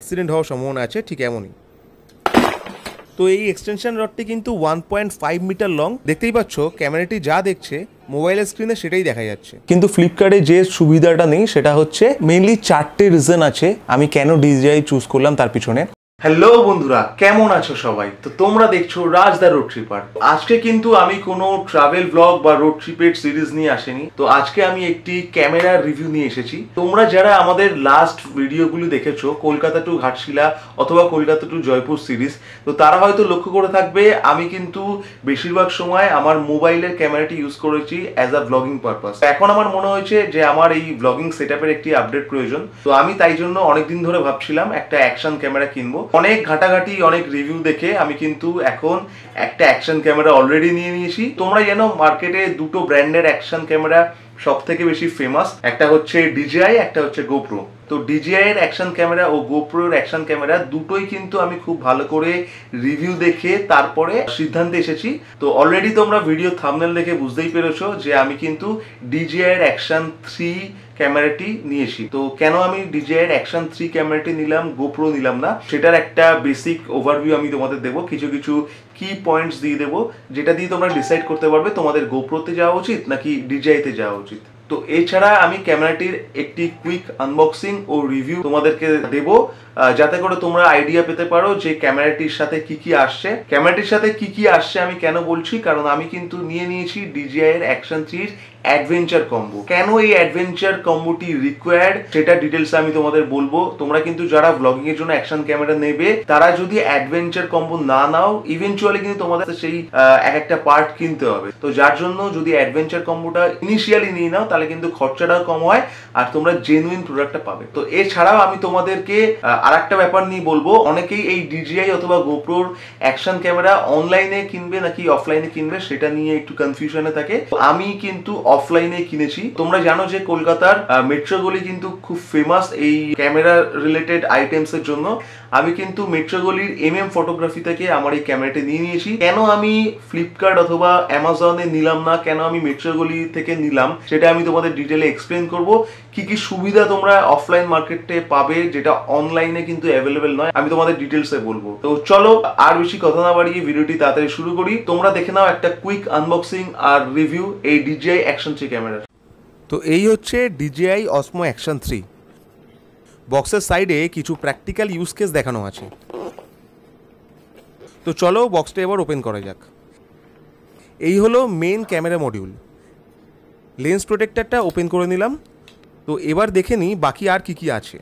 accident হওয়ার সম্ভাবনা আছে ঠিক এমনই তো এই এক্সটেনশন রডটি কিন্তু one point five metre long দেখতেই পাচ্ছ ক্যামেরাটি যা দেখছে মোবাইলের স্ক্রিনে সেটাই দেখা যাচ্ছে কিন্তু ফ্লিপকার্টে যে সুবিধাটা নেই সেটা হচ্ছে মেইনলি চারটে রিজন আছে আমি কেন ডিজিআই চুজ করলাম তার পিছনে হ্যালো বন্ধুরা কেমন আছো সবাই তো তোমরা দেখছো রাজদা রোড ট্রিপার আজকে কিন্তু আমি কোনো ট্রাভেল ব্লগ বা রোড ট্রিপের সিরিজ নিয়ে আসেনি তো আজকে আমি একটি ক্যামেরার রিভিউ নিয়ে এসেছি তোমরা যারা আমাদের লাস্ট ভিডিওগুলো দেখেছো কলকাতা টু ঘাটশিলা অথবা কলকাতা টু জয়পুর সিরিজ তো তারা হয়তো লক্ষ্য করে থাকবে আমি কিন্তু বেশিরভাগ সময় আমার মোবাইলের ক্যামেরাটি ইউজ করেছি অ্যাজ আ ব্লগিং পারপাস এখন আমার মনে হয়েছে যে আমার এই ব্লগিং সেট একটি আপডেট প্রয়োজন তো আমি তাই জন্য অনেকদিন ধরে ভাবছিলাম একটা অ্যাকশন ক্যামেরা কিনবো অনেক ঘাটাঘাটি অনেক রিভিউ দেখে আমি কিন্তু এখন একটা অ্যাকশন ক্যামেরা অলরেডি নিয়ে নিয়েছি তোমরা যেন মার্কেটে দুটো ব্র্যান্ডের অ্যাকশন ক্যামেরা সব থেকে বেশি ফেমাস একটা হচ্ছে ডিজিআই একটা হচ্ছে গোপ্রো তো ডিজিআই এর অ্যাকশন ক্যামেরা ও এর অ্যাকশন ক্যামেরা দুটোই কিন্তু আমি খুব ভালো করে রিভিউ দেখে তারপরে সিদ্ধান্তে এসেছি তো অলরেডি তোমরা ভিডিও থামনেল দেখে বুঝতেই পেরেছো যে আমি কিন্তু ডিজিআই এর অ্যাকশন থ্রি ক্যামেরাটি নিয়েছি তো কেন আমি ডিজিআই এর অ্যাকশন থ্রি ক্যামেরাটি নিলাম গোপ্রো নিলাম না সেটার একটা বেসিক ওভারভিউ আমি তোমাদের দেবো কিছু কিছু কি পয়েন্টস দিয়ে দেবো যেটা দিয়ে তোমরা ডিসাইড করতে পারবে তোমাদের গোপ্রোতে যাওয়া উচিত নাকি ডিজাইতে যাওয়া উচিত তো এছাড়া আমি ক্যামেরাটির একটি কুইক আনবক্সিং ও রিভিউ তোমাদেরকে দেব যাতে করে তোমরা আইডিয়া পেতে পারো যে ক্যামেরাটির সাথে কি কি আসছে ক্যামেরাটির সাথে কি কি আসছে আমি কেন বলছি কারণ আমি কিন্তু নিয়ে নিয়েছি ডিজিআই এর অ্যাকশন থ্রির অ্যাডভেঞ্চার কম্বো কেন এই অ্যাডভেঞ্চার কম্বোটি রিকোয়ার্ড সেটা ডিটেলস আমি তোমাদের বলবো তোমরা কিন্তু যারা ব্লগিং এর জন্য অ্যাকশন ক্যামেরা নেবে তারা যদি অ্যাডভেঞ্চার কম্বো না নাও ইভেনচুয়ালি কিন্তু তোমাদের সেই এক একটা পার্ট কিনতে হবে তো যার জন্য যদি অ্যাডভেঞ্চার কম্বোটা ইনিশিয়ালি নিয়ে নাও তাহলে কিন্তু খরচাটাও কম হয় আর তোমরা জেনুইন প্রোডাক্টটা পাবে তো এছাড়াও আমি তোমাদেরকে আর একটা ব্যাপার নিয়ে বলবো অনেকেই এই ডিজিআই অথবা গোপ্রোর অ্যাকশন ক্যামেরা অনলাইনে কিনবে নাকি অফলাইনে কিনবে সেটা নিয়ে একটু কনফিউশনে থাকে আমি কিন্তু অফলাইনে কিনেছি তোমরা জানো যে কলকাতার মেট্রোগুলি কিন্তু খুব ফেমাস এই ক্যামেরা রিলেটেড আইটেমসের জন্য আমি কিন্তু মেট্রোগলির এম এম ফটোগ্রাফি থেকে আমার এই ক্যামেরাটি নিয়ে নিয়েছি কেন আমি ফ্লিপকার্ট অথবা অ্যামাজনে নিলাম না কেন আমি মেট্রোগলি থেকে নিলাম সেটা আমি তোমাদের ডিটেলে এক্সপ্লেন করব কি কি সুবিধা তোমরা অফলাইন মার্কেটে পাবে যেটা অনলাইনে কিন্তু অ্যাভেলেবেল নয় আমি তোমাদের ডিটেলসে বলবো তো চলো আর বেশি কথা না বাড়িয়ে ভিডিওটি তাড়াতাড়ি শুরু করি তোমরা দেখে নাও একটা কুইক আনবক্সিং আর রিভিউ এই ডিজিআই অ্যাকশন থ্রি ক্যামেরার তো এই হচ্ছে ডিজিআই অসমো অ্যাকশন থ্রি বক্সের সাইডে কিছু প্র্যাকটিক্যাল ইউজ কেস দেখানো আছে তো চলো বক্সটা এবার ওপেন করা যাক এই হলো মেন ক্যামেরা মডিউল লেন্স প্রোটেক্টারটা ওপেন করে নিলাম তো এবার দেখে নিই বাকি আর কি কি আছে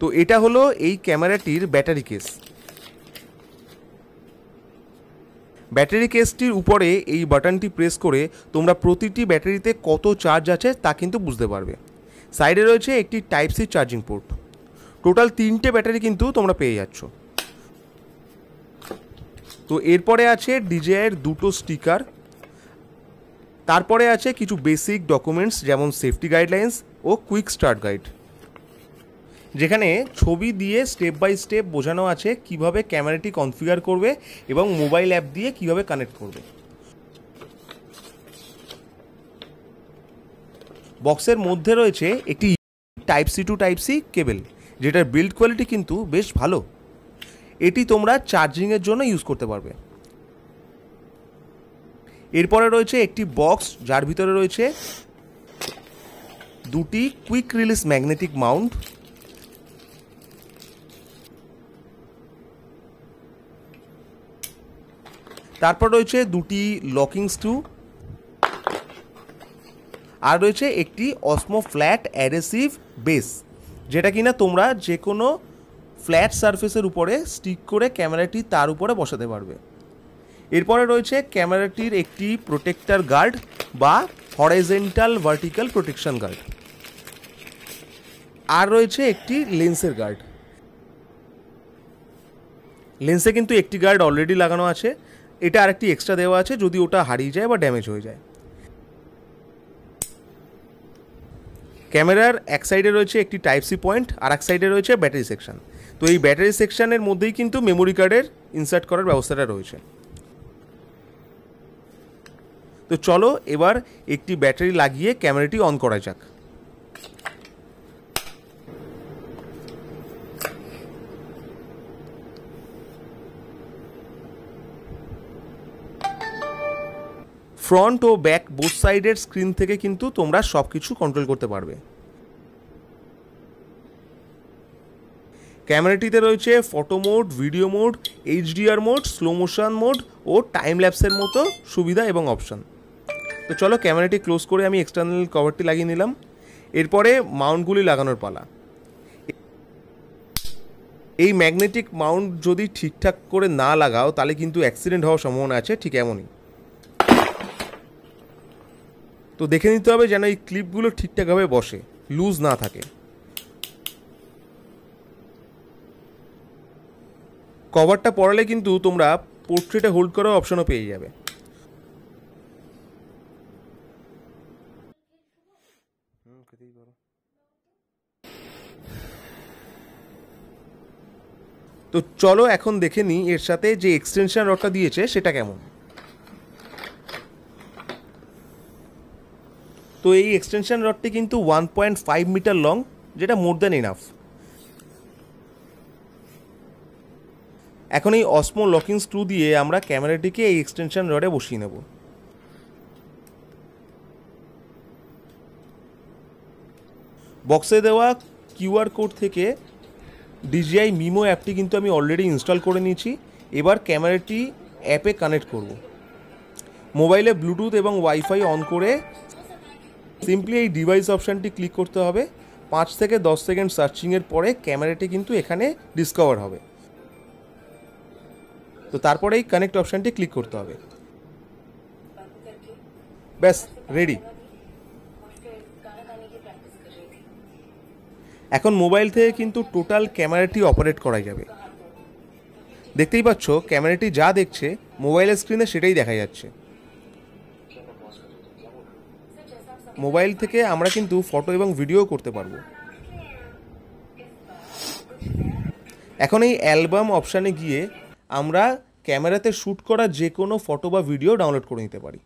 তো এটা হলো এই ক্যামেরাটির ব্যাটারি কেস ব্যাটারি কেসটির উপরে এই বাটনটি প্রেস করে তোমরা প্রতিটি ব্যাটারিতে কত চার্জ আছে তা কিন্তু বুঝতে পারবে সাইডে রয়েছে একটি type C charging port total তিনটে ব্যাটারি কিন্তু তোমরা পেয়ে যাচ্ছ তো এরপরে আছে ডিজেআইয়ের দুটো স্টিকার তারপরে আছে কিছু বেসিক ডকুমেন্টস যেমন সেফটি গাইডলাইন্স ও কুইক স্টার্ট গাইড যেখানে ছবি দিয়ে স্টেপ বাই স্টেপ বোঝানো আছে কিভাবে ক্যামেরাটি কনফিগার করবে এবং মোবাইল অ্যাপ দিয়ে কিভাবে কানেক্ট করবে বক্সের মধ্যে রয়েছে একটি type C to type C cable যেটার বিল্ড কোয়ালিটি কিন্তু বেশ ভালো এটি তোমরা চার্জিংয়ের জন্য ইউজ করতে পারবে এরপরে রয়েছে একটি বক্স যার ভিতরে রয়েছে দুটি কুইক রিলিজ ম্যাগনেটিক মাউন্ট তারপর রয়েছে দুটি লকিং স্ক্রু আর রয়েছে একটি অসমো ফ্ল্যাট অ্যাডেসিভ বেস যেটা কিনা তোমরা যে কোনো ফ্ল্যাট সারফেসের উপরে স্টিক করে ক্যামেরাটি তার উপরে বসাতে পারবে এরপরে রয়েছে ক্যামেরাটির একটি প্রোটেক্টার গার্ড বা হরাইজেন্টাল ভার্টিক্যাল প্রোটেকশন গার্ড আর রয়েছে একটি লেন্সের গার্ড লেন্সে কিন্তু একটি গার্ড অলরেডি লাগানো আছে এটা আরেকটি এক্সট্রা দেওয়া আছে যদি ওটা হারিয়ে যায় বা ড্যামেজ হয়ে যায় ক্যামেরার এক সাইডে রয়েছে একটি টাইপ সি পয়েন্ট আর এক সাইডে রয়েছে ব্যাটারি সেকশন তো এই ব্যাটারি সেকশানের মধ্যেই কিন্তু মেমোরি কার্ডের ইনসার্ট করার ব্যবস্থাটা রয়েছে তো চলো এবার একটি ব্যাটারি লাগিয়ে ক্যামেরাটি অন করা যাক ফ্রন্ট ও ব্যাক বোথ সাইডের স্ক্রিন থেকে কিন্তু তোমরা সব কিছু কন্ট্রোল করতে পারবে ক্যামেরাটিতে রয়েছে photo mode video mode HDR mode slow motion mode ও টাইম ল্যাপসের মতো সুবিধা এবং অপশান তো চলো ক্যামেরাটি ক্লোজ করে আমি এক্সটার্নাল কভারটি লাগিয়ে নিলাম এরপরে মাউন্টগুলি লাগানোর পালা এই ম্যাগনেটিক মাউন্ট যদি ঠিকঠাক করে না লাগাও তাহলে কিন্তু অ্যাক্সিডেন্ট হওয়ার সম্ভাবনা আছে ঠিক এমনই তো দেখে নিতে হবে যেন এই ক্লিপগুলো ঠিকঠাকভাবে বসে লুজ না থাকে কভারটা পড়ালে কিন্তু তোমরা পোর্ট্রেটে হোল্ড করার অপশনও পেয়ে যাবে তো চলো এখন দেখে নিই এর সাথে যে এক্সটেনশন রডটা দিয়েছে সেটা কেমন তো এই এক্সটেনশন রডটি কিন্তু one point five metre long যেটা মোর দ্যান ইনাফ এখন এই অসমো লকিং স্ক্রু দিয়ে আমরা ক্যামেরাটিকে এই এক্সটেনশন রডে বসিয়ে নেব বক্সে দেওয়া কিউআর কোড থেকে ডিজিআই মিমো অ্যাপটি কিন্তু আমি অলরেডি ইনস্টল করে নিয়েছি এবার ক্যামেরাটি অ্যাপে কানেক্ট করব মোবাইলে ব্লুটুথ এবং ওয়াইফাই অন করে সিম্পলি এই ডিভাইস অপশানটি ক্লিক করতে হবে পাঁচ থেকে দশ সেকেন্ড সার্চিংয়ের পরে ক্যামেরাটি কিন্তু এখানে ডিসকভার হবে তো তারপরে এই কানেক্ট অপশানটি ক্লিক করতে হবে ব্যাস রেডি এখন মোবাইল থেকে কিন্তু টোটাল ক্যামেরাটি অপারেট করা যাবে দেখতেই পাচ্ছ ক্যামেরাটি যা দেখছে মোবাইলের স্ক্রিনে সেটাই দেখা যাচ্ছে মোবাইল থেকে আমরা কিন্তু ফটো এবং ভিডিও করতে পারবো এখন এই অ্যালবাম অপশানে গিয়ে আমরা ক্যামেরাতে শ্যুট করা যে কোনো ফটো বা ভিডিও ডাউনলোড করে নিতে পারি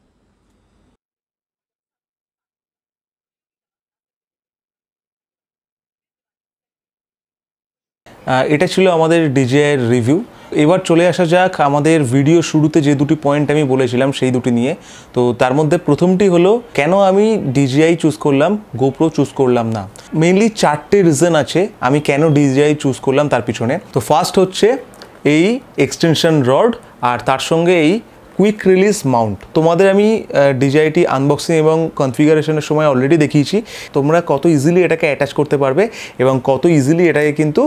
এটা ছিল আমাদের ডিজিআইয়ের রিভিউ এবার চলে আসা যাক আমাদের ভিডিও শুরুতে যে দুটি পয়েন্ট আমি বলেছিলাম সেই দুটি নিয়ে তো তার মধ্যে প্রথমটি হলো কেন আমি ডিজিআই চুজ করলাম গোপ্রো চুজ করলাম না মেইনলি চারটে রিজন আছে আমি কেন ডিজিআই চুজ করলাম তার পিছনে তো ফার্স্ট হচ্ছে এই এক্সটেনশন রড আর তার সঙ্গে এই কুইক রিলিজ মাউন্ট তোমাদের আমি ডিজাইটি আনবক্সিং এবং কনফিগারেশনের সময় অলরেডি দেখিয়েছি তোমরা কত ইজিলি এটাকে অ্যাটাচ করতে পারবে এবং কত ইজিলি এটাকে কিন্তু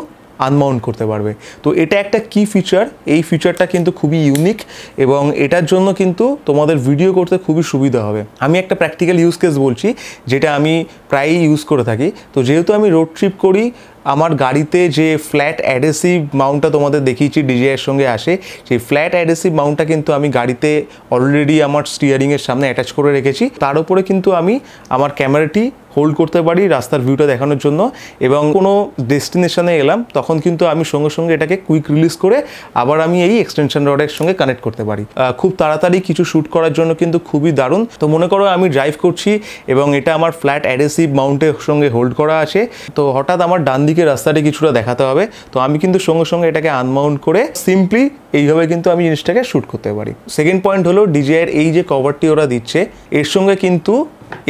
আনমাউন্ট করতে পারবে তো এটা একটা কি ফিচার এই ফিচারটা কিন্তু খুবই ইউনিক এবং এটার জন্য কিন্তু তোমাদের ভিডিও করতে খুবই সুবিধা হবে আমি একটা প্র্যাকটিক্যাল ইউজ কেস বলছি যেটা আমি প্রায়ই ইউজ করে থাকি তো যেহেতু আমি রোড ট্রিপ করি আমার গাড়িতে যে ফ্ল্যাট অ্যাডেসিভ মাউন্টটা তোমাদের দেখিয়েছি ডিজিআইয়ের সঙ্গে আসে সেই ফ্ল্যাট অ্যাডেসিভ মাউন্টটা কিন্তু আমি গাড়িতে অলরেডি আমার স্টিয়ারিংয়ের সামনে অ্যাটাচ করে রেখেছি তার উপরে কিন্তু আমি আমার ক্যামেরাটি হোল্ড করতে পারি রাস্তার ভিউটা দেখানোর জন্য এবং কোনো ডেস্টিনেশনে এলাম তখন কিন্তু আমি সঙ্গে সঙ্গে এটাকে কুইক রিলিজ করে আবার আমি এই এক্সটেনশন রডের সঙ্গে কানেক্ট করতে পারি খুব তাড়াতাড়ি কিছু শ্যুট করার জন্য কিন্তু খুবই দারুণ তো মনে করো আমি ড্রাইভ করছি এবং এটা আমার ফ্ল্যাট অ্যাডেসিভ মাউন্টের সঙ্গে হোল্ড করা আছে তো হঠাৎ আমার ডান দিকে রাস্তাটি কিছুটা দেখাতে হবে তো আমি কিন্তু সঙ্গে সঙ্গে এটাকে আনমাউন্ট করে সিম্পলি এইভাবে কিন্তু আমি জিনিসটাকে শ্যুট করতে পারি সেকেন্ড পয়েন্ট হলো ডিজিআইয়ের এই যে কভারটি ওরা দিচ্ছে এর সঙ্গে কিন্তু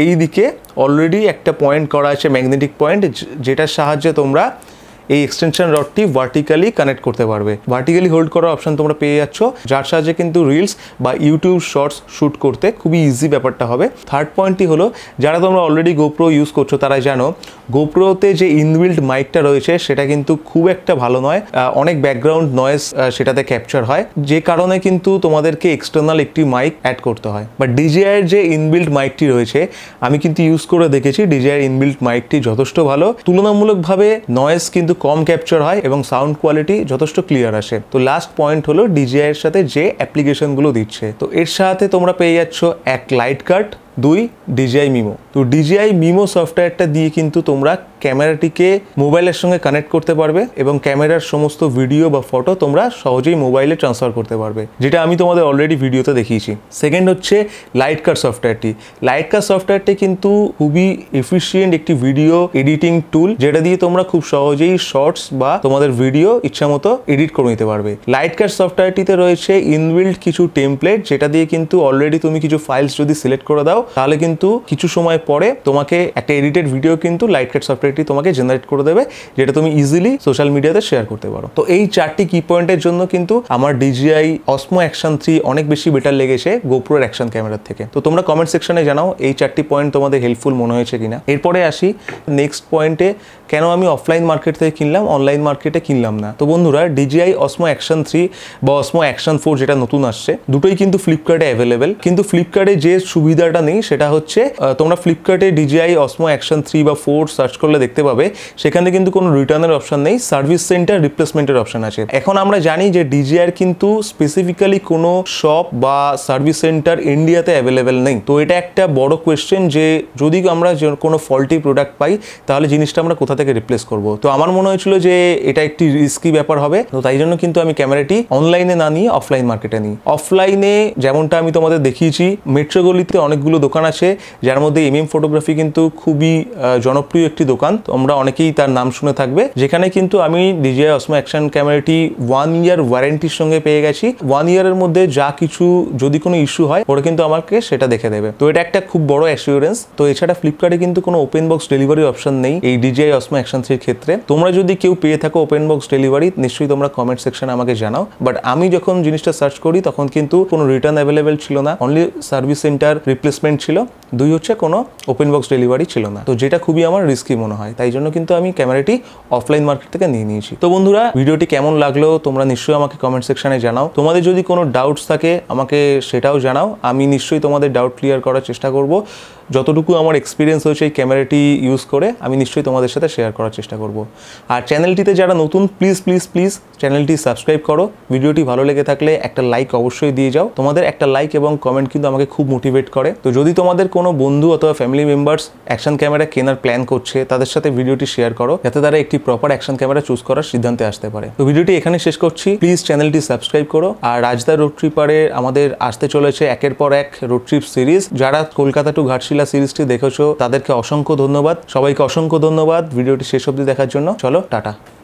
এই দিকে অলরেডি একটা পয়েন্ট করা আছে ম্যাগনেটিক পয়েন্ট যেটার সাহায্যে তোমরা এই এক্সটেনশন রডটি ভার্টিক্যালি কানেক্ট করতে পারবে ভার্টিক্যালি হোল্ড করার অপশান তোমরা পেয়ে যাচ্ছ যার সাহায্যে কিন্তু রিলস বা ইউটিউব শর্টস শ্যুট করতে খুবই ইজি ব্যাপারটা হবে থার্ড পয়েন্টটি হলো যারা তোমরা অলরেডি গোপ্রো ইউজ করছো তারা জানো গোপ্রোতে যে ইনবিল্ড মাইকটা রয়েছে সেটা কিন্তু খুব একটা ভালো নয় অনেক ব্যাকগ্রাউন্ড নয়েস সেটাতে ক্যাপচার হয় যে কারণে কিন্তু তোমাদেরকে এক্সটার্নাল একটি মাইক অ্যাড করতে হয় বা ডিজিআইয়ের যে ইনবিল্ড মাইকটি রয়েছে আমি কিন্তু ইউজ করে দেখেছি ডিজিআইয়ের ইনবিল্ড মাইকটি যথেষ্ট ভালো তুলনামূলকভাবে নয়েস কিন্তু কম ক্যাপচার হয় এবং সাউন্ড কোয়ালিটি যথেষ্ট ক্লিয়ার আসে তো লাস্ট পয়েন্ট হলো ডিজিআই এর সাথে যে অ্যাপ্লিকেশনগুলো দিচ্ছে তো এর সাথে তোমরা পেয়ে যাচ্ছ এক লাইট কাট দুই ডিজিআই মিমো তো ডিজিআই মিমো সফটওয়্যারটা দিয়ে কিন্তু তোমরা ক্যামেরাটিকে মোবাইলের সঙ্গে কানেক্ট করতে পারবে এবং ক্যামেরার সমস্ত ভিডিও বা ফটো তোমরা সহজেই মোবাইলে ট্রান্সফার করতে পারবে যেটা আমি তোমাদের অলরেডি ভিডিওতে দেখিয়েছি সেকেন্ড হচ্ছে লাইটকার সফটওয়্যারটি লাইটকার সফটওয়্যারটি কিন্তু খুবই এফিসিয়েন্ট একটি ভিডিও এডিটিং টুল যেটা দিয়ে তোমরা খুব সহজেই শর্টস বা তোমাদের ভিডিও ইচ্ছামতো এডিট করে নিতে পারবে লাইটকার সফটওয়্যারটিতে রয়েছে ইনবিল্ড কিছু টেমপ্লেট যেটা দিয়ে কিন্তু অলরেডি তুমি কিছু ফাইলস যদি সিলেক্ট করে দাও তাহলে কিন্তু কিছু সময় পরে তোমাকে একটা এডিটেড ভিডিও কিন্তু লাইট কাট সফটওয়্যারটি তোমাকে জেনারেট করে দেবে যেটা তুমি ইজিলি সোশ্যাল মিডিয়াতে শেয়ার করতে পারো তো এই চারটি কি পয়েন্টের জন্য কিন্তু আমার ডিজিআই অসমো অ্যাকশন থ্রি অনেক বেশি বেটার লেগেছে গোপুরের অ্যাকশন ক্যামেরার থেকে তো তোমরা কমেন্ট সেকশনে জানাও এই চারটি পয়েন্ট তোমাদের হেল্পফুল মনে হয়েছে কিনা এরপরে আসি নেক্সট পয়েন্টে কেন আমি অফলাইন মার্কেট থেকে কিনলাম অনলাইন মার্কেটে কিনলাম না তো বন্ধুরা ডিজিআই অসমো অ্যাকশন থ্রি বা অসমো অ্যাকশন ফোর যেটা নতুন আসছে দুটোই কিন্তু ফ্লিপকার্টে অ্যাভেলেবেল কিন্তু ফ্লিপকার্টে যে সুবিধাটা নেই নেই সেটা হচ্ছে তোমরা ফ্লিপকার্টে ডিজিআই অসমো অ্যাকশন থ্রি বা ফোর সার্চ করলে দেখতে পাবে সেখানে কিন্তু কোনো রিটার্নের অপশান নেই সার্ভিস সেন্টার রিপ্লেসমেন্টের অপশান আছে এখন আমরা জানি যে ডিজিআইয়ের কিন্তু স্পেসিফিক্যালি কোনো শপ বা সার্ভিস সেন্টার ইন্ডিয়াতে অ্যাভেলেবেল নেই তো এটা একটা বড় কোয়েশ্চেন যে যদি আমরা কোনো ফল্টি প্রোডাক্ট পাই তাহলে জিনিসটা আমরা কোথা থেকে রিপ্লেস করব তো আমার মনে হয়েছিল যে এটা একটি রিস্কি ব্যাপার হবে তো তাই জন্য কিন্তু আমি ক্যামেরাটি অনলাইনে না নিয়ে অফলাইন মার্কেটে নিই অফলাইনে যেমনটা আমি তোমাদের দেখিয়েছি মেট্রো গলিতে অনেকগুলো দোকান আছে যার মধ্যে এম ফটোগ্রাফি কিন্তু খুবই জনপ্রিয় একটি দোকান তোমরা অনেকেই তার নাম শুনে থাকবে যেখানে কিন্তু আমি ডিজিআই অসমা অ্যাকশন ক্যামেরাটি ওয়ান ইয়ার ওয়ারেন্টির সঙ্গে পেয়ে গেছি ওয়ান ইয়ারের মধ্যে যা কিছু যদি কোনো ইস্যু হয় ওরা কিন্তু আমাকে সেটা দেখে দেবে তো এটা একটা খুব বড় অ্যাসিওরেন্স তো এছাড়া ফ্লিপকার্টে কিন্তু কোনো ওপেন বক্স ডেলিভারি অপশন নেই এই ডিজিআই অসমা অ্যাকশন থ্রির ক্ষেত্রে তোমরা যদি কেউ পেয়ে থাকো ওপেন বক্স ডেলিভারি নিশ্চয়ই তোমরা কমেন্ট সেকশনে আমাকে জানাও বাট আমি যখন জিনিসটা সার্চ করি তখন কিন্তু কোনো রিটার্ন অ্যাভেলেবেল ছিল না only service centre replacement payment ছিল দুই হচ্ছে কোনো ওপেন বক্স ডেলিভারি ছিল না তো যেটা খুবই আমার রিস্কি মনে হয় তাই জন্য কিন্তু আমি ক্যামেরাটি অফলাইন মার্কেট থেকে নিয়ে নিয়েছি তো বন্ধুরা ভিডিওটি কেমন লাগলো তোমরা নিশ্চয়ই আমাকে কমেন্ট সেকশানে জানাও তোমাদের যদি কোনো ডাউটস থাকে আমাকে সেটাও জানাও আমি নিশ্চয়ই তোমাদের ডাউট ক্লিয়ার করার চেষ্টা করব যতটুকু আমার এক্সপিরিয়েন্স হয়েছে এই ক্যামেরাটি ইউজ করে আমি নিশ্চয়ই তোমাদের সাথে শেয়ার করার চেষ্টা করব আর চ্যানেলটিতে যারা নতুন প্লিজ প্লিজ প্লিজ চ্যানেলটি সাবস্ক্রাইব করো ভিডিওটি ভালো লেগে থাকলে একটা লাইক অবশ্যই দিয়ে যাও তোমাদের একটা লাইক এবং কমেন্ট কিন্তু আমাকে খুব মোটিভেট করে তো যদি তোমাদের কোনো বন্ধু অথবা ফ্যামিলি মেম্বার্স অ্যাকশন ক্যামেরা কেনার প্ল্যান করছে তাদের সাথে ভিডিওটি শেয়ার করো যাতে তারা একটি প্রপার অ্যাকশন ক্যামেরা চুজ করার সিদ্ধান্তে আসতে পারে তো ভিডিওটি এখানে শেষ করছি প্লিজ চ্যানেলটি সাবস্ক্রাইব করো আর রাজদা রোড ট্রিপারে আমাদের আসতে চলেছে একের পর এক রোড ট্রিপ সিরিজ যারা কলকাতা টু ঘাটশিল শিলা সিরিজটি দেখেছো তাদেরকে অসংখ্য ধন্যবাদ সবাইকে অসংখ্য ধন্যবাদ ভিডিওটি শেষ অব্দি দেখার জন্য চলো টাটা